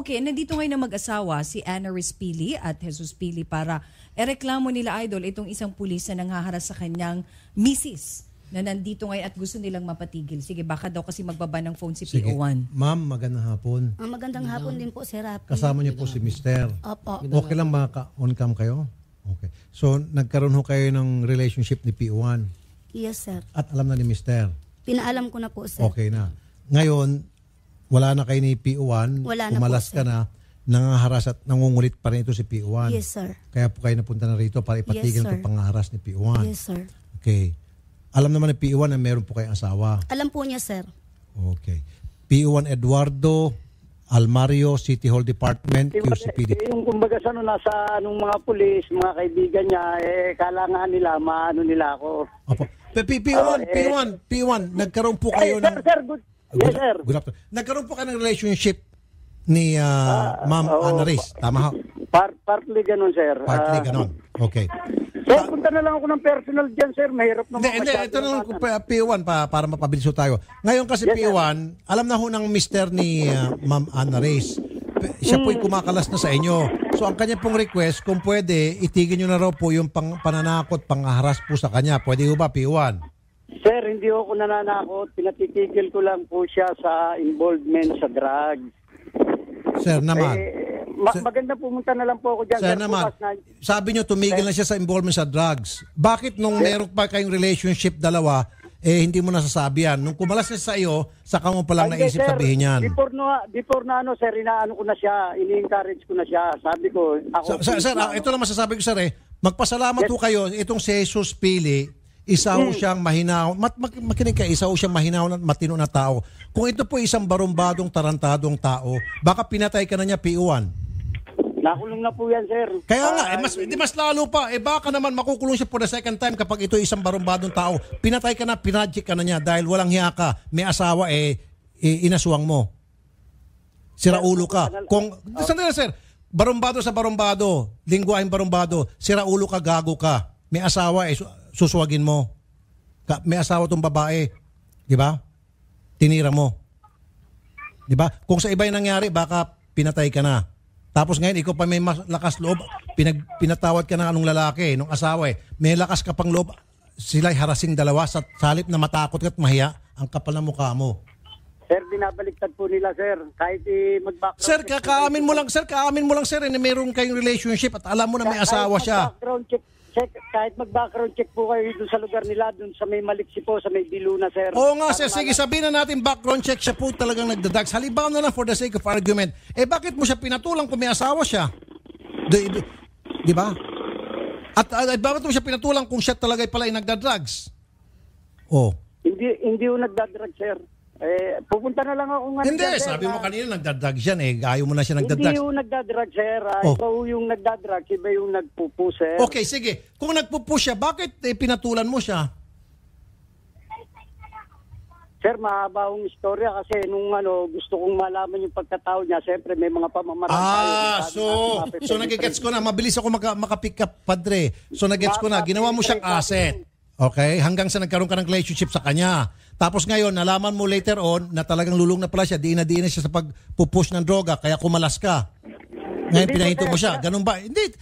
Okay, nandito ngayon ang mag-asawa si Anna Riz at Jesus Pili para ereklamo nila idol itong isang pulis na nanghaharas sa kanyang misis na nandito ngayon at gusto nilang mapatigil. Sige, baka daw kasi magbaba ng phone si Sige. PO1. Ma'am, magandang hapon. Ang ah, magandang hapon din po, Sir Rafi. Kasama niyo po si Mister. Opo. Okay lang ba on cam kayo? Okay. So, nagkaroon ho kayo ng relationship ni PO1 Yes, Sir. at alam na ni Mister. Pinaalam ko na po, Sir. Okay na. Ngayon, wala na kay ni PO1, Wala na po, ka na, nangaharas at nangungulit pa rin ito si PO1. Yes, sir. Kaya po kayo napunta na rito para ipatigil Yes, sir. itong pangaharas ni PO1. Yes, sir. Okay. Alam naman ni PO1 na meron po kayong asawa. Alam po niya, sir. Okay. PO1 Eduardo Almario City Hall Department QCPD. Yung kumbaga sa ano, nasa anong mga pulis, mga kaibigan niya, eh, kala nga nila, maano nila ako. Opo. P- 1 P1, P1, nagkaroon po kayo Eh, sir, ng... sir, good, Yes, good, sir. Good afternoon. Nagkaroon po ka ng relationship ni uh, ah, Ma'am oh, Ana Reyes. Tama ho? Par partly ganun, sir. Partly uh, ganun. Okay. Sir, so, punta na lang ako ng personal dyan, sir. Mahirap na Hindi, hindi. Ito na lang kung P1 pa, para mapabilis tayo. Ngayon kasi yes, P1, sir. alam na ho ng mister ni uh, Ma'am Ana Reyes. Siya hmm. po'y kumakalas na sa inyo. So ang kanya pong request, kung pwede, itigin nyo na raw po yung pang, pananakot, pangaharas po sa kanya. Pwede ho ba, P1? hindi ako nananakot. Pinatitigil ko lang po siya sa involvement sa drugs. Sir eh, naman. Eh, ma- sir, maganda pumunta na lang po ako dyan. Sir, sir naman. Na, sabi niyo tumigil na siya sa involvement sa drugs. Bakit nung sir, meron pa kayong relationship dalawa, eh hindi mo nasasabi yan. Nung kumalas siya sa iyo, saka mo pa lang naisip sir, sabihin yan. Before, no, before na ano, sir, inaano ko na siya, ini-encourage ko na siya. Sabi ko, ako... Sir, sir, sir ah, ito lang masasabi ko, sir, eh. Magpasalamat yes. po kayo. Itong si Jesus Pili, isa ho siyang mahinaw, mat, mak, makinig ka, isa ho siyang mahinaw at matino na tao. Kung ito po isang barumbadong tarantadong tao, baka pinatay ka na niya P1. Nakulong na po yan, sir. Kaya nga, eh, mas, di mas lalo pa. Eh baka naman makukulong siya po the second time kapag ito isang barumbadong tao. Pinatay ka na, pinadjik ka na niya dahil walang hiya ka, may asawa, eh, eh inasuwang mo. ulo ka. Kung, oh. sandali sir, barumbado sa barumbado, lingwaing barumbado, Sira ulo ka, gago ka. May asawa, eh, susuwagin mo. May asawa tong babae, di ba? Tinira mo. Di ba? Kung sa iba yung nangyari, baka pinatay ka na. Tapos ngayon, ikaw pa may lakas loob, pinag, pinatawad ka ng lalaki, nung asawa eh. May lakas ka pang loob, sila'y harasing dalawa sa salip na matakot ka at mahiya, ang kapal ng mukha mo. Sir, dinabaliktad po nila, sir. Kahit eh, mag-background Sir, check- kakaamin mo lang, sir, kaamin mo lang, sir, eh, na mayroon kayong relationship at alam mo na may asawa siya. background check check, kahit mag-background check po kayo dito sa lugar nila, doon sa may maliksi po, sa may Biluna, sir. Oo nga, sir. Sige, sabihin na natin background check siya po talagang nagdadags. Halimbawa na lang for the sake of argument. Eh, bakit mo siya pinatulang kung may asawa siya? Di, di, di ba? At, at, at bakit mo siya pinatulang kung siya talaga pala ay nagdadrugs? Oh. Hindi, hindi yung nagdadrugs, sir. Eh, pupunta na lang ako nga. Hindi, dyan, eh, sabi mo kanina nagdadrag yan eh. Gayo mo na siya nagdadrag. Hindi yung nagdadrag, sir. Ah. Oh. Ikaw yung nagdadrag, iba yung nagpupu, sir. Okay, sige. Kung nagpupu siya, bakit eh, pinatulan mo siya? Sir, mahaba akong istorya kasi nung ano, gusto kong malaman yung pagkatao niya, siyempre may mga pamamaraan ah, tayo. so, so nagigets ko na. Mabilis ako maka, makapick up, padre. So nagigets ko na. Ginawa mo siyang asset. Okay? Hanggang sa nagkaroon ka ng relationship sa kanya. Tapos ngayon, nalaman mo later on na talagang lulong na pala siya, diin na diin na siya sa pagpupush ng droga, kaya kumalas ka. Ngayon, pinahinto mo siya. Ganun ba? Hindi.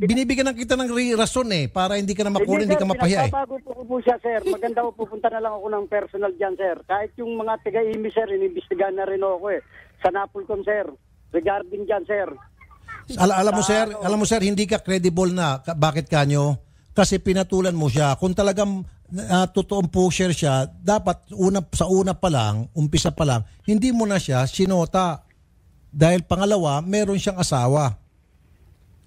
binibigyan ng kita ng rason eh, para hindi ka na makuha, hindi, hindi ka mapahiya eh. Bago po po siya, sir. Maganda po pupunta na lang ako ng personal dyan, sir. Kahit yung mga tiga-imi, sir, inimbestigahan na rin ako eh. Sa Napolcom, sir. Regarding dyan, sir. Al alam mo, sir, ano? alam mo, sir, hindi ka credible na. Bakit kanyo? kasi pinatulan mo siya. Kung talagang uh, totoong pusher siya, dapat una, sa una pa lang, umpisa pa lang, hindi mo na siya sinota. Dahil pangalawa, meron siyang asawa.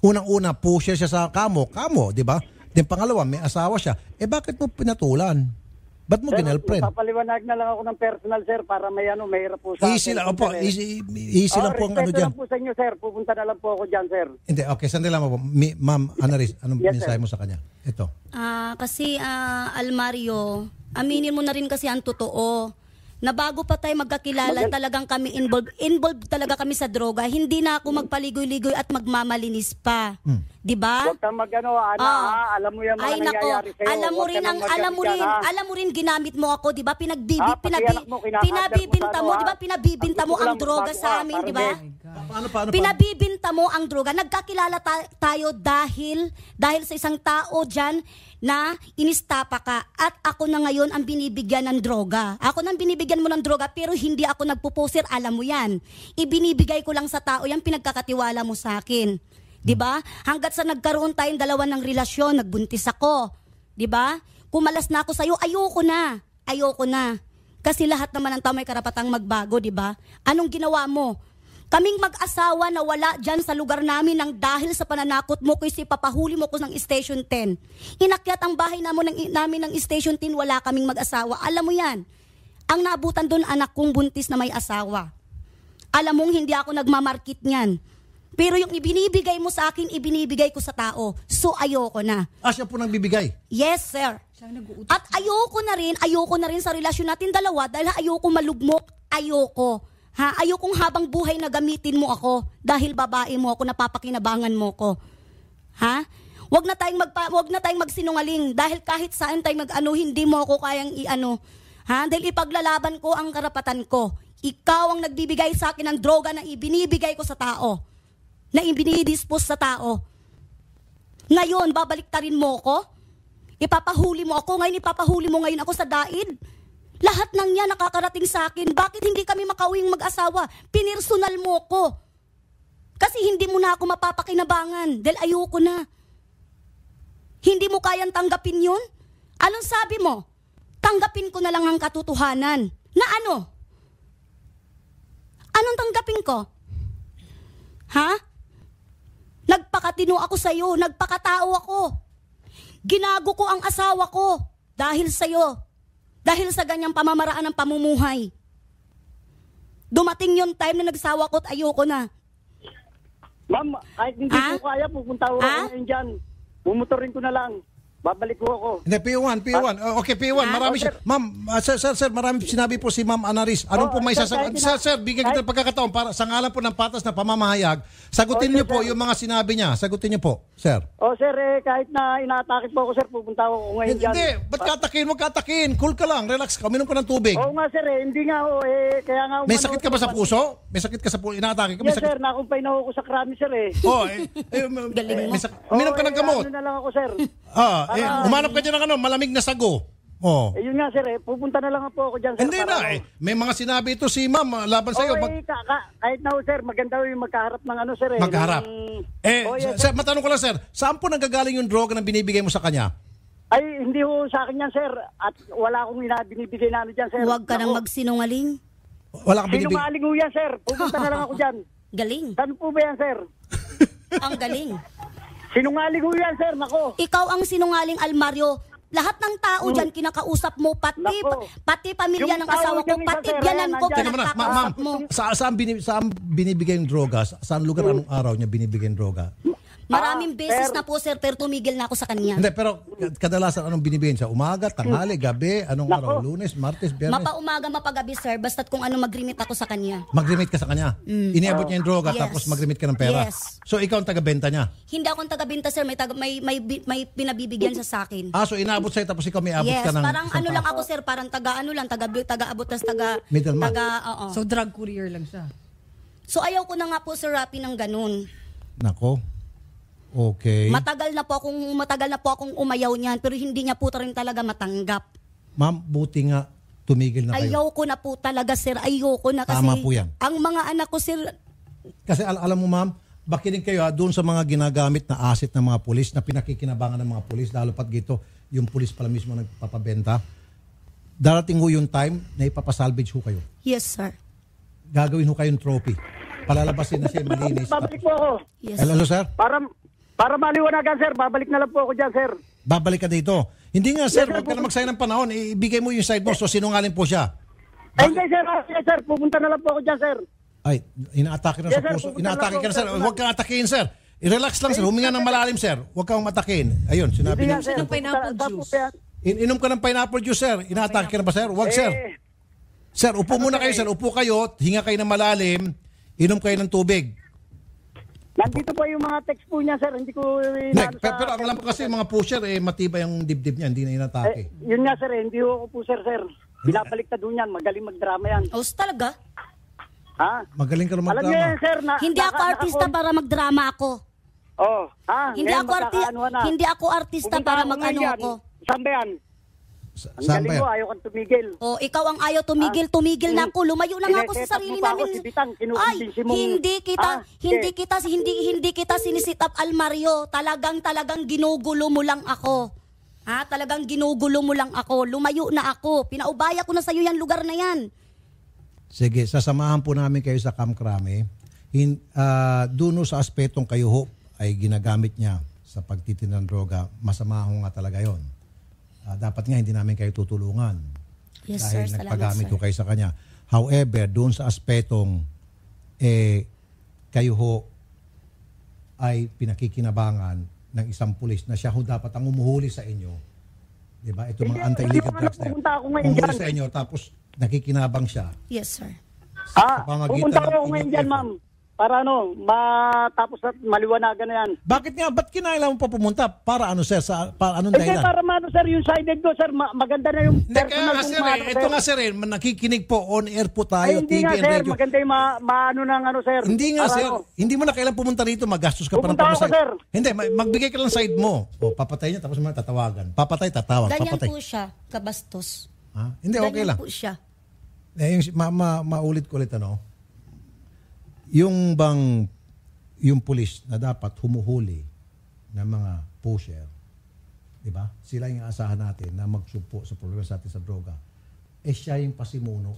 Unang-una, pusher siya sa kamo. Kamo, di ba? Then pangalawa, may asawa siya. Eh bakit mo pinatulan? Ba't mo sir, Papaliwanag na lang ako ng personal, sir, para may ano, may po sa Easy lang, opo. Eh. Easy, easy oh, lang po ang ano dyan. lang po sa inyo, sir. Pupunta na lang po ako dyan, sir. Hindi, okay. Sandali lang po. ma'am, Anaris, anong yes, mensahe mo sa kanya? Ito. Ah, uh, kasi, ah, uh, Almario, aminin mo na rin kasi ang totoo na bago pa tayo magkakilala, talagang kami involved. Involved talaga kami sa droga. Hindi na ako magpaligoy-ligoy at magmamalinis pa. Hmm. 'Di ba? Huwag magano, ana, oh. alam mo yung mga Ay, nako. Alam mo rin ang alam mo rin, ha? alam mo rin ginamit mo ako, 'di ba? Pinagbibi, Ah, pati pinabi, mo, pinabibinta mo, 'di ba? Pinabibinta mo ang droga sa amin, 'di ba? Paano, paano, Pinabibinta mo ang droga. Nagkakilala ta- tayo dahil dahil sa isang tao diyan na inistapa ka at ako na ngayon ang binibigyan ng droga. Ako nang binibigyan mo ng droga pero hindi ako nagpuposer, alam mo 'yan. Ibinibigay ko lang sa tao 'yang pinagkakatiwala mo sa akin. 'Di ba? Hangga't sa nagkaroon tayong dalawa ng relasyon, nagbuntis ako. 'Di ba? Kumalas na ako sa iyo, ayoko na. Ayoko na. Kasi lahat naman ng tao may karapatang magbago, 'di ba? Anong ginawa mo? Kaming mag-asawa na wala dyan sa lugar namin nang dahil sa pananakot mo kasi papahuli mo ko ng Station 10. Inakyat ang bahay namo ng, namin ng Station 10, wala kaming mag-asawa. Alam mo yan. Ang naabutan doon, anak kong buntis na may asawa. Alam mong hindi ako nagmamarket niyan. Pero yung ibinibigay mo sa akin, ibinibigay ko sa tao. So ayoko na. Ah, siya po nang bibigay? Yes, sir. At ayoko na rin, ayoko na rin sa relasyon natin dalawa dahil ayoko malugmok, ayoko Ha? Ayokong habang buhay na gamitin mo ako dahil babae mo ako, napapakinabangan mo ko. Ha? Wag na tayong magpa, wag na tayong magsinungaling dahil kahit saan tayong magano hindi mo ako kayang iano. Ha? Dahil ipaglalaban ko ang karapatan ko. Ikaw ang nagbibigay sa akin ng droga na ibinibigay ko sa tao. Na ibinidispose sa tao. Ngayon, babaliktarin mo ko? Ipapahuli mo ako? Ngayon, ipapahuli mo ngayon ako sa daid? Lahat ng yan nakakarating sa akin. Bakit hindi kami makauwing mag-asawa? Pinirsunal mo ko. Kasi hindi mo na ako mapapakinabangan dahil ayoko na. Hindi mo kayang tanggapin yun? Anong sabi mo? Tanggapin ko na lang ang katotohanan. Na ano? Anong tanggapin ko? Ha? Nagpakatino ako sa'yo. Nagpakatao ako. Ginago ko ang asawa ko dahil sa'yo. Dahil sa ganyang pamamaraan ng pamumuhay. Dumating yung time na nagsawa ko at ayoko na. Ma'am, kahit hindi ah? ko kaya, pupunta ko ah? ngayon dyan. Pumotorin ko na lang. Babalik po ako. Hindi, P1, P1. Ah? Okay, P1, ah, marami siya. Ma'am, uh, sir, sir, sir, marami sinabi po si Ma'am Anaris. Ano oh, po may sasagot? Sir, sir, bigyan kita ng pagkakataon para sa ngalan po ng patas na pamamahayag. Sagutin okay, oh, niyo po sir. yung mga sinabi niya. Sagutin niyo po, sir. Oh, sir, eh, kahit na inaatake po ako, sir, pupunta ako ngayon hindi, dyan. Hindi, ba't katakin? Huwag katakin. Cool ka lang. Relax ka. Minom ka ng tubig. Oo oh, nga, sir. Eh. Hindi nga Oh, Eh, kaya nga umano, May sakit ka ba sa puso? May sakit ka sa puso? Inaatake ka? May yes, sakit... sir. Nakumpay na ako sa krami, sir, eh. Oo. Oh, eh, eh, Galing mo. Minom ka ng eh, gamot. Ano na lang ako, sir. Ah, eh, eh, umanap ka dyan ng ano, malamig na sago. Oh. Eh, yun nga sir, eh, pupunta na lang po ako dyan sir. Hindi na eh. May mga sinabi ito si ma'am ah, laban sa iyo. Oo, eh, ka- ka- kahit na ho, sir, maganda yung magkaharap ng ano sir. Eh, Magkaharap. Eh, Oh, yes, sir. sir, matanong ko lang sir, saan po nanggagaling yung droga na binibigay mo sa kanya? Ay, hindi ho sa akin yan sir. At wala akong ina- binibigay na ano dyan sir. Huwag ka nang magsinungaling. Wala kang binibigay. Sinungaling ho yan sir. Pupunta na lang ako dyan. Galing. Saan po ba yan sir? Ang galing. Sinungaling ko yan, sir. Nako. Ikaw ang sinungaling almaryo. Lahat ng tao hmm. diyan kinakausap mo, pati Nako. pati pamilya ng tao asawa ko, pati sir, biyanan ko eh, nandyan. Teka kinakausap mo. sa, saan binibigay yung droga? Sa, saan lugar, hmm. anong araw niya binibigay yung droga? Maraming ah, beses na po, sir, pero tumigil na ako sa kanya. Hindi, pero kadalasan anong binibigyan siya? Umaga, tanghali, gabi, anong Naku. araw? Lunes, Martes, Biyernes? Mapaumaga, mapagabi, sir. Basta't kung ano mag-remit ako sa kanya. Mag-remit ka sa kanya? Mm. Iniabot oh. niya yung droga, yes. tapos mag-remit ka ng pera? Yes. So, ikaw ang taga-benta niya? Hindi ako ang taga-benta, sir. May, taga, may, may, may pinabibigyan siya sa akin. Ah, so inaabot sa'yo, tapos ikaw may abot yes, ka ng... Yes, parang ano lang ako, sir. Parang taga-ano lang, taga-abot, taga, taga, tas taga... Middleman. Taga, oo. So, drug courier lang siya? So, ayaw ko na nga po, sir, Rapi, ng ganun. Nako. Okay. Matagal na po akong matagal na po akong umayaw niyan pero hindi niya po rin talaga matanggap. Ma'am, buti nga tumigil na kayo. Ayaw ko na po talaga sir, ayoko na kasi Tama po yan. ang mga anak ko sir Kasi al- alam mo ma'am, bakinig kayo ha, ah, doon sa mga ginagamit na asset ng mga pulis na pinakikinabangan ng mga pulis lalo pat gito yung pulis pala mismo nagpapabenta. Darating ho yung time na ipapasalvage ho kayo. yes sir. Gagawin ho kayong trophy. Palalabasin na siya malinis. Public po ako. Yes. Hello, sir. Para para maliwanagan, sir, babalik na lang po ako dyan, sir. Babalik ka dito. Hindi nga, sir, yes, huwag ka na magsayang ng panahon. Ibigay mo yung side mo, so sinungaling po siya. Ay, hindi, sir. Ay, ah, sir, pupunta na lang po ako dyan, sir. Ay, inaatake na yes, sa sir, puso. Inaatake ka na, sir. Huwag kang atakein, sir. I-relax lang, sir. Huminga ng malalim, sir. Huwag kang matakin. Ayun, sinabi niya. Inom ng pineapple juice. In inom ka ng pineapple juice, sir. Inaatake ka na ba, sir? Huwag, sir. Eh. Sir, upo ano, muna kayo, eh? sir. Upo kayo. Hinga kayo ng malalim. Inom kayo ng tubig. Nandito po yung mga text po niya, sir. Hindi ko... Eh, Neg, pero, pero ang alam ko kasi mga pusher, eh, matibay yung dibdib niya, hindi na inatake. Eh, yun nga, sir. Eh, hindi ko po, pusher, sir. Binabaliktad doon yan. Magaling magdrama yan. Aus talaga? Ha? Magaling ka rin Alam niyo yan, sir. Na, Hindi ako artista nakakon- para magdrama ako. Oh, ha? Hindi Ngayon, ako artista, hindi ako artista para mag-ano ngayon ako. Saan sa- Ang saan ba galing yan? mo, ayaw kang tumigil. O, oh, ikaw ang ayaw tumigil, ah, tumigil na eh, ako. Lumayo na nga ako sa sarili namin. si Bitang, Ay, mong- hindi kita, Ah, hindi okay. kita, hindi, hindi kita sinisit up al Mario. Talagang, talagang ginugulo mo lang ako. Ha? Talagang ginugulo mo lang ako. Lumayo na ako. Pinaubaya ko na sa iyo yung lugar na yan. Sige, sasamahan po namin kayo sa Camp Krame. In, ah, duno sa aspetong kayo ho ay ginagamit niya sa pagtitindan droga, masama ho nga talaga yon uh, dapat nga hindi namin kayo tutulungan. Yes, dahil sir, nagpagamit ko kayo sa kanya. However, doon sa aspetong eh, kayo ho ay pinakikinabangan ng isang pulis na siya ho dapat ang umuhuli sa inyo. Di ba? Ito mga anti-illegal drugs na yun. Umuhuli sa inyo tapos nakikinabang siya. Yes, sir. ah, pupunta ko ngayon dyan, ma'am. Para ano, matapos at maliwanagan na yan. Bakit nga, ba't kinailangan mo pa pumunta? Para ano, sir? Sa, para anong Hindi, eh, dahilan? para maano, sir, yung sided ko, sir, ma- maganda na yung Hindi, kaya sir, eh, ito nga, sir, eh, nakikinig po, on-air po Ay, tayo, hindi TV nga, and sir, radio. maganda yung ma- maano ng ano, sir. Hindi nga, Para sir. ano. Hindi mo na kailangan pumunta rito, magastos ka pa ng pamasay. sir. Hindi, magbigay ka lang side mo. O, oh, papatay niya, tapos mo tatawagan. Papatay, tatawag. Ganyan papatay. po siya, kabastos. Ha? Ah, hindi, okay Ganyan lang. po siya. Eh, yung, ma- ma- maulit ko ulit, ano? Yung bang yung pulis na dapat humuhuli ng mga pusher, di ba? Sila yung asahan natin na magsumpo sa problema sa atin sa droga. Eh siya yung pasimuno.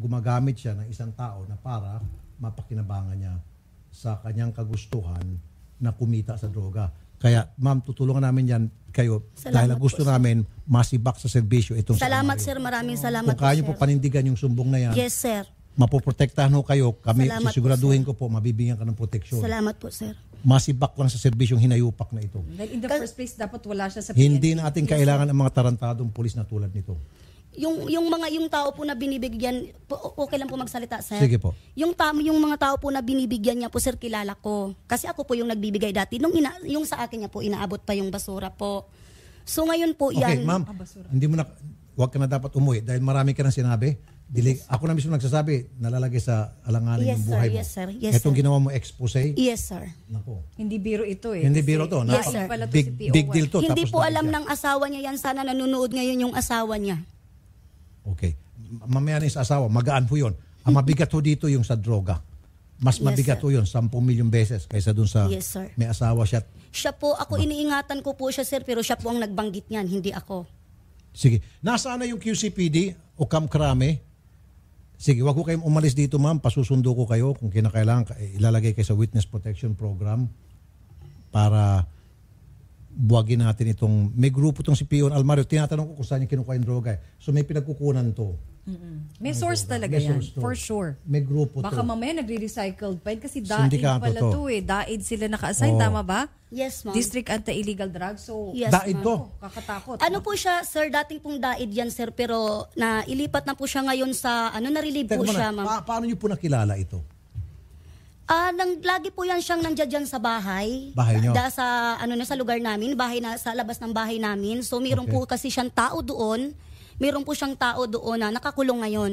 Gumagamit siya ng isang tao na para mapakinabangan niya sa kanyang kagustuhan na kumita sa droga. Kaya, ma'am, tutulungan namin yan kayo salamat dahil gusto po, namin masibak sa serbisyo itong Salamat, sir. Maraming salamat Kung po, kaya niyo po sir. panindigan yung sumbong na yan. Yes, sir mapoprotektahan ho kayo. Kami, Salamat sisiguraduhin po, ko po, mabibigyan ka ng proteksyon. Salamat po, sir. Masibak ko lang sa serbisyong hinayupak na ito. Well, in the Kal first place, dapat wala siya sa PNP. Hindi na natin kailangan ang mga tarantadong pulis na tulad nito. Yung yung mga yung tao po na binibigyan po, okay lang po magsalita sir. Sige po. Yung tao yung mga tao po na binibigyan niya po sir kilala ko. Kasi ako po yung nagbibigay dati nung ina, yung sa akin niya po inaabot pa yung basura po. So ngayon po okay, yan. Okay, ma'am. Ah, Hindi mo na wag ka na dapat umuwi dahil marami ka nang sinabi. Dilig, ako na mismo nagsasabi, nalalagay sa alanganin yes, ng buhay sir, mo. Yes, sir. Yes, Itong ginawa mo expose. Yes, sir. Nako. Hindi biro ito eh. Hindi biro to. Yes, sir. big, big deal to. Hindi po alam siya. ng asawa niya yan. Sana nanonood ngayon yung asawa niya. Okay. Mamaya na sa asawa, magaan po yun. Ang ah, mabigat ho dito yung sa droga. Mas mabigat sir. po yun, 10 milyong beses kaysa dun sa yes, sir. may asawa siya. Siya po, ako iniingatan ko po siya sir, pero siya po ang nagbanggit niyan, hindi ako. Sige. Nasaan na yung QCPD o Kamkrame? Sige, wag ko kayong umalis dito ma'am. Pasusundo ko kayo kung kinakailangan. Eh, ilalagay kayo sa witness protection program para buwagin natin itong, may grupo itong si Pion Almario. Tinatanong ko kung saan niya kinukuha yung droga. Eh. So may pinagkukunan to. Mm-mm. Ano May source talaga May yan, to. for sure. May grupo to. Baka mamaya nagre-recycled pa yun kasi daid Sindikato pala to. to. eh. Daid sila naka-assign, Oo. tama ba? Yes, ma'am. District Anti-Illegal Drugs. So, Yes, Daid ma'am. to. Oh, kakatakot. Ano po siya, sir? Dating pong daid yan, sir. Pero na ilipat na po siya ngayon sa, ano, na-relieve po siya, ma'am. pa- paano niyo po nakilala ito? Ah, nang lagi po yan siyang nandiyan dyan sa bahay. Bahay niyo? Da, sa ano na sa lugar namin, bahay na sa labas ng bahay namin. So mayroon Okay. po kasi siyang tao doon meron po siyang tao doon na nakakulong ngayon.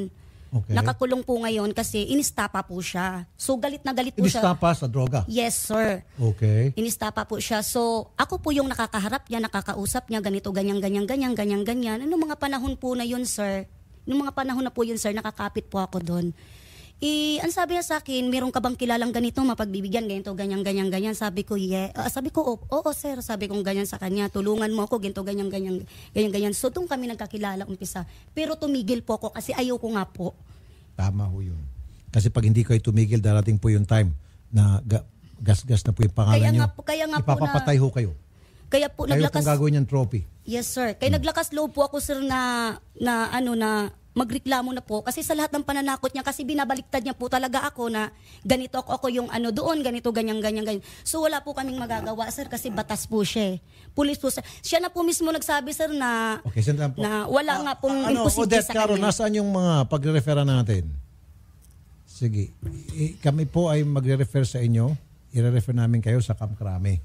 Okay. Nakakulong po ngayon kasi inistapa po siya. So galit na galit po Inistapa siya. sa droga? Yes, sir. Okay. Inistapa po siya. So ako po yung nakakaharap niya, nakakausap niya, ganito, ganyan, ganyan, ganyan, ganyan, ganyan. Ano mga panahon po na yun, sir? Noong mga panahon na po yun, sir, nakakapit po ako doon eh, ang sabi niya sa akin, meron ka bang kilalang ganito, mapagbibigyan, ganito, ganyan, ganyan, ganyan. Sabi ko, yeah. Uh, sabi ko, oo, oh, oh, sir. Sabi ko ganyan sa kanya, tulungan mo ako, ganito, ganyan, ganyan, ganyan, ganyan. So, doon kami nagkakilala umpisa. Pero tumigil po ako kasi ayaw ko nga po. Tama ho yun. Kasi pag hindi kayo tumigil, darating po yung time na ga- gas-gas na po yung pangalan kaya nyo. Nga po, kaya nga Ipapapatay po na, ho kayo. Kaya po kayo naglakas... Kayo gagawin yung trophy. Yes, sir. Kaya hmm. naglakas loob po ako, sir, na, na ano, na magreklamo na po kasi sa lahat ng pananakot niya kasi binabaliktad niya po talaga ako na ganito ako, ako yung ano doon, ganito, ganyan, ganyan, ganyan. So wala po kaming magagawa sir kasi batas po siya eh. Pulis po siya. Siya na po mismo nagsabi sir na, Okay, sandaan po. na wala nga pong Ah, ano, imposible Odette sa Caro, kanya. nasaan yung mga pagre-refera natin? Sige. I- kami po ay magre-refer sa inyo. I-refer namin kayo sa Camp Krame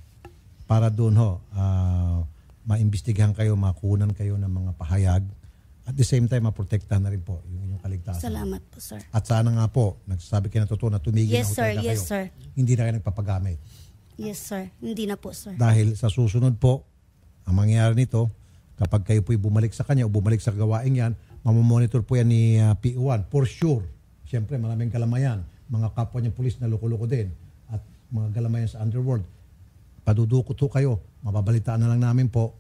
para doon ho, ah, maimbestigahan kayo, makunan kayo ng mga pahayag at the same time, maprotektahan na rin po yung inyong kaligtasan. Salamat po, sir. At sana nga po, nagsasabi kayo na totoo na tumigil Yes, na sir. hotel na Yes, kayo. sir. Hindi na kayo nagpapagamit. Yes, sir. Hindi na po, sir. Dahil sa susunod po, ang mangyayari nito, kapag kayo po'y bumalik sa kanya o bumalik sa gawain yan, mamamonitor po yan ni ah, PO1 for sure. Siyempre, maraming kalamayan. Mga kapwa niyang pulis na loko-loko din at mga kalamayan sa underworld. Padudukot po kayo. Mababalitaan na lang namin po.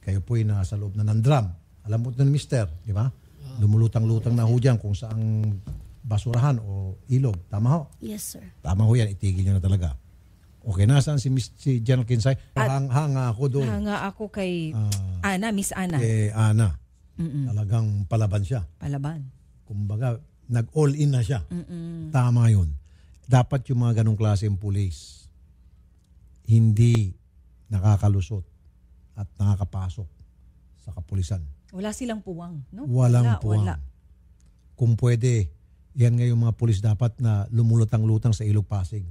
Kayo po'y nasa loob na ng drum. Alam mo ito ni Mister, di ba? Lumulutang-lutang na ho dyan kung saang basurahan o ilog. Tama ho? Yes, sir. Tama ho yan, itigil nyo na talaga. Okay, nasaan si, Miss, si General Kinsay? Hang, hanga ako doon. Hanga ako kay Ah. Ana, Miss Ana. Eh, Ana. Talagang palaban siya. Palaban. Kumbaga, nag-all in na siya. Tama yun. Dapat yung mga ganong klaseng pulis, hindi nakakalusot at nakakapasok sa kapulisan. Wala silang puwang, no? Walang wala, puwang. Wala. Kung pwede, yan ngayon mga pulis dapat na lumulutang-lutang sa ilog pasig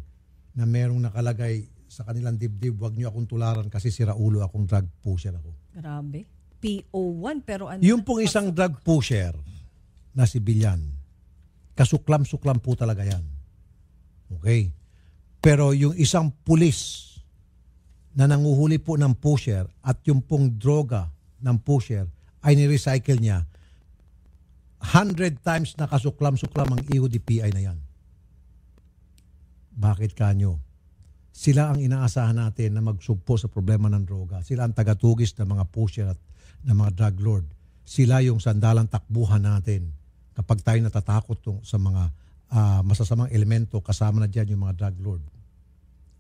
na merong nakalagay sa kanilang dibdib, wag niyo akong tularan kasi si Raulo akong drug pusher ako. Grabe. PO1 pero ano? Yung pong isang drug pusher na sibilyan, kasuklam-suklam po talaga yan. Okay? Pero yung isang pulis na nanguhuli po ng pusher at yung pong droga ng pusher ay ni-recycle niya, 100 times na kasuklam suklam ang EODPI na yan. Bakit kanyo? Sila ang inaasahan natin na magsugpo sa problema ng droga. Sila ang tagatugis ng mga pusher at ng mga drug lord. Sila yung sandalan takbuhan natin kapag tayo natatakot sa mga uh, masasamang elemento kasama na dyan yung mga drug lord.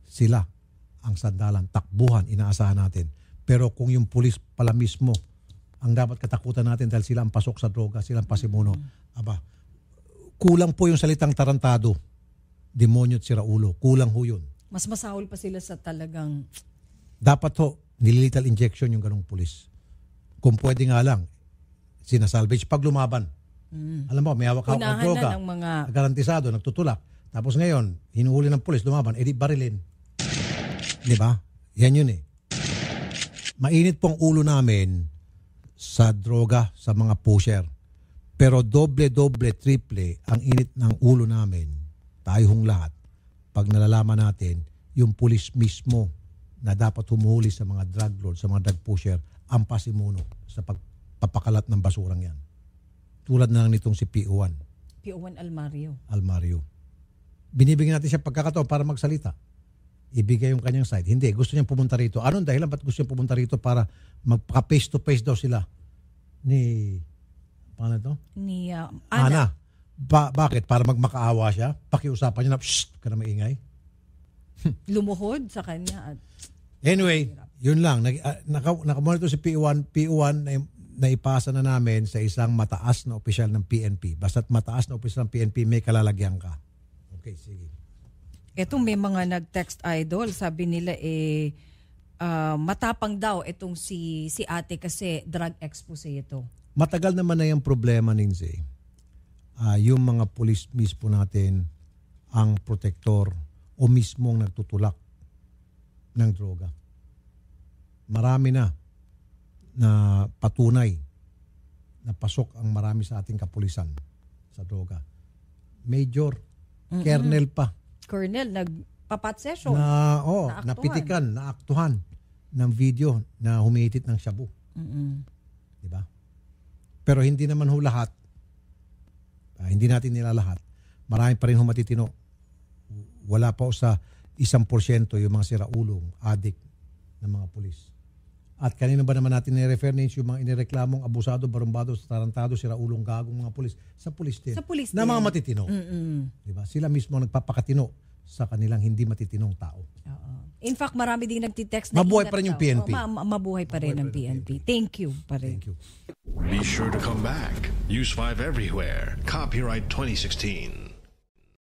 Sila ang sandalan takbuhan inaasahan natin pero kung yung pulis pala mismo ang dapat katakutan natin dahil sila ang pasok sa droga, sila ang pasimuno, mm-hmm. aba, kulang po yung salitang tarantado, demonyo at siraulo. Kulang ho yun. Mas masahol pa sila sa talagang... Dapat ho, nililital injection yung ganong pulis. Kung pwede nga lang, sinasalvage pag lumaban. Mm. Alam mo, may hawak hawak ng droga. Na mga... Garantisado, nagtutulak. Tapos ngayon, hinuhuli ng pulis, lumaban, edi barilin. Di ba? Yan yun eh mainit po ang ulo namin sa droga, sa mga pusher. Pero doble, doble, triple ang init ng ulo namin, tayong lahat, pag nalalaman natin yung pulis mismo na dapat humuli sa mga drug lord, sa mga drug pusher, ang pasimuno sa pagpapakalat ng basurang yan. Tulad na lang nitong si PO1. PO1 Almario. Almario. Binibigyan natin siya pagkakataon para magsalita ibigay yung kanyang side. Hindi, gusto niya pumunta rito. Anong dahilan? Ba't gusto niya pumunta rito para magpa-face to face daw sila ni, pangalan to? Ni uh, Ana. Ana. Ba- bakit? Para magmakaawa siya? Pakiusapan niya na, shh, ka na maingay? Lumuhod sa kanya. At... Anyway, yun lang. Nag, uh, naka, nakamonitor si P1. P1 na, naipasa na namin sa isang mataas na opisyal ng PNP. Basta't mataas na opisyal ng PNP, may kalalagyan ka. Okay, sige. Ito may mga nag-text idol, sabi nila eh uh, matapang daw itong si si Ate kasi drug expose ito. Matagal naman na yung problema ni Zay. Uh, ah, yung mga pulis mismo natin ang protektor o mismo ang nagtutulak ng droga. Marami na na patunay na pasok ang marami sa ating kapulisan sa droga. Major, mm-hmm. kernel pa Cornell nagpapat session. Na, oh, naaktuhan. napitikan, naaktuhan ng video na humihitit ng shabu. Mm-mm. Di ba? Pero hindi naman ho lahat. Uh, hindi natin nila lahat. Marami pa rin humatitino. Wala pa ho sa isang porsyento yung mga siraulong, adik ng mga pulis. At kanina ba naman natin ni-refer yung mga inireklamong abusado, barumbado, tarantado, siraulong, gagong mga pulis sa pulis din. Sa pulis Na mga matitino. Di ba? Sila mismo nagpapakatino sa kanilang hindi matitinong tao. Oo. In fact, marami ding nagtitext na Mabuhay pa rin yung PNP. Ma- ma- mabuhay pa rin ang PNP. Thank you pa rin. Thank you. Be sure to come back. Use 5 everywhere. Copyright 2016.